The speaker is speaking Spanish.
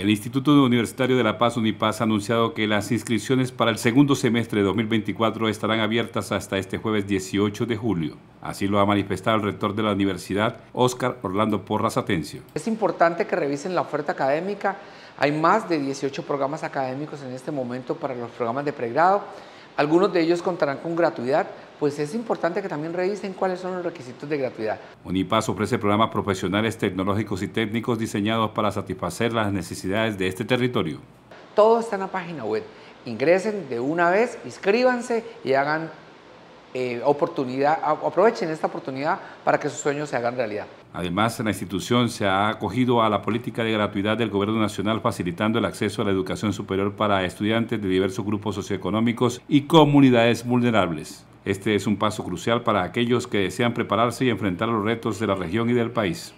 El Instituto Universitario de La Paz Unipaz ha anunciado que las inscripciones para el segundo semestre de 2024 estarán abiertas hasta este jueves 18 de julio. Así lo ha manifestado el rector de la universidad, Óscar Orlando Porras Atencio. Es importante que revisen la oferta académica. Hay más de 18 programas académicos en este momento para los programas de pregrado algunos de ellos contarán con gratuidad, pues es importante que también revisen cuáles son los requisitos de gratuidad. Unipaz ofrece programas profesionales, tecnológicos y técnicos diseñados para satisfacer las necesidades de este territorio. Todo está en la página web. Ingresen de una vez, inscríbanse y hagan eh, oportunidad, aprovechen esta oportunidad para que sus sueños se hagan realidad. Además, la institución se ha acogido a la política de gratuidad del Gobierno Nacional facilitando el acceso a la educación superior para estudiantes de diversos grupos socioeconómicos y comunidades vulnerables. Este es un paso crucial para aquellos que desean prepararse y enfrentar los retos de la región y del país.